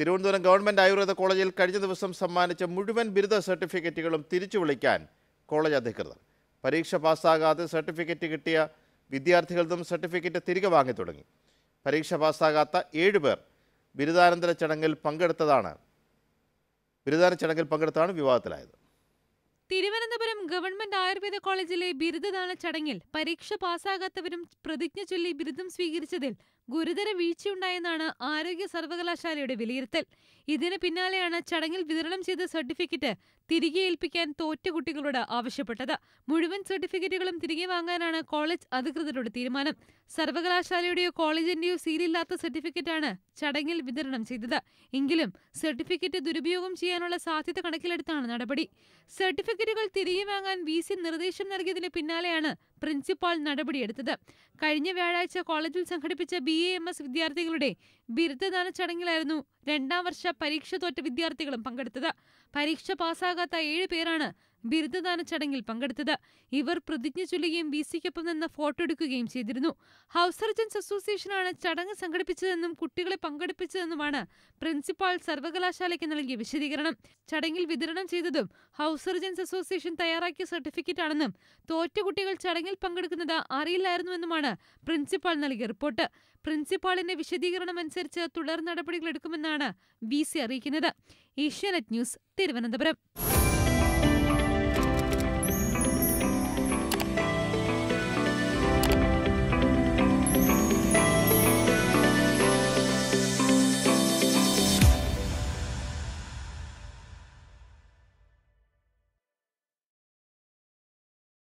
Thiruvananthapuram government Ayurveda കോളേജിൽ കഴിഞ്ഞ ദിവസം സമ്മാനിച്ച മുഴുവൻ ബിരുദ സർട്ടിഫിക്കറ്റുകളും തിരിച്ചു വിളിക്കാൻ കോളേജ് അധികൃതർ പരീക്ഷ പാസ്സാകാതെ സർട്ടിഫിക്കറ്റ് കിട്ടിയ വിദ്യാർത്ഥികളിൽ നിന്നും സർട്ടിഫിക്കറ്റ് തിരികെ വാങ്ങി തുടങ്ങി പരീക്ഷ പാസ്സാകാത്ത ഏഴ് പേർ ബിരുദാനന്തര ചടങ്ങിൽ പങ്കെടുത്തതാണ് ബിരുദാന ചടങ്ങിൽ പങ്കെടുത്താണ് വിവാദത്തിലായത് തിരുവനന്തപുരം ഗവൺമെന്റ് ആയുർവേദ കോളേജിലെ ബിരുദദാന ചടങ്ങിൽ പരീക്ഷ പാസ്സാകാത്തവരും പ്രതിജ്ഞ ചൊല്ലി ബിരുദം സ്വീകരിച്ചതിൽ ഗുരുതര വീഴ്ചയുണ്ടായെന്നാണ് ആരോഗ്യ സർവകലാശാലയുടെ വിലയിരുത്തൽ ഇതിന് പിന്നാലെയാണ് ചടങ്ങിൽ വിതരണം ചെയ്ത സർട്ടിഫിക്കറ്റ് തിരികെ ഏൽപ്പിക്കാൻ തോറ്റ കുട്ടികളോട് ആവശ്യപ്പെട്ടത് മുഴുവൻ സർട്ടിഫിക്കറ്റുകളും തിരികെ വാങ്ങാനാണ് കോളേജ് അധികൃതരുടെ തീരുമാനം സർവകലാശാലയുടെയോ കോളേജിന്റെയോ സീലില്ലാത്ത സർട്ടിഫിക്കറ്റാണ് ചടങ്ങിൽ വിതരണം ചെയ്തത് എങ്കിലും സർട്ടിഫിക്കറ്റ് ദുരുപയോഗം ചെയ്യാനുള്ള സാധ്യത കണക്കിലെടുത്താണ് നടപടി സർട്ടിഫിക്കറ്റുകൾ തിരികെ വാങ്ങാൻ വി നിർദ്ദേശം നൽകിയതിന് പിന്നാലെയാണ് പ്രിൻസിപ്പാൾ നടപടിയെടുത്തത് കഴിഞ്ഞ വ്യാഴാഴ്ച കോളേജിൽ സംഘടിപ്പിച്ച ബി എ എം എസ് വിദ്യാർത്ഥികളുടെ ബിരുദദാന ചടങ്ങിലായിരുന്നു രണ്ടാം വർഷ പരീക്ഷ തോറ്റ വിദ്യാർത്ഥികളും പങ്കെടുത്തത് പരീക്ഷ പാസ്സാകാത്ത ഏഴ് പേരാണ് ബിരുദദാന ചടങ്ങിൽ പങ്കെടുത്തത് ഇവർ പ്രതിജ്ഞ ചൊല്ലുകയും വി സിക്കൊപ്പം നിന്ന് ഫോട്ടോ എടുക്കുകയും ചെയ്തിരുന്നു ഹൗസ് സർജൻസ് അസോസിയേഷനാണ് ചടങ്ങ് സംഘടിപ്പിച്ചതെന്നും കുട്ടികളെ പങ്കെടുപ്പിച്ചതെന്നുമാണ് പ്രിൻസിപ്പാൾ സർവകലാശാലയ്ക്ക് നൽകിയ വിശദീകരണം ചടങ്ങിൽ വിതരണം ചെയ്തതും ഹൗസ് സർജൻസ് അസോസിയേഷൻ തയ്യാറാക്കിയ സർട്ടിഫിക്കറ്റ് ആണെന്നും തോറ്റ കുട്ടികൾ ചടങ്ങിൽ പങ്കെടുക്കുന്നത് അറിയില്ലായിരുന്നുവെന്നുമാണ് പ്രിൻസിപ്പാൾ നൽകിയ റിപ്പോർട്ട് പ്രിൻസിപ്പാളിന്റെ വിശദീകരണം അനുസരിച്ച് തുടർ നടപടികൾ എടുക്കുമെന്നാണ് ബി സി അറിയിക്കുന്നത് ഏഷ്യാനെറ്റ് ന്യൂസ് തിരുവനന്തപുരം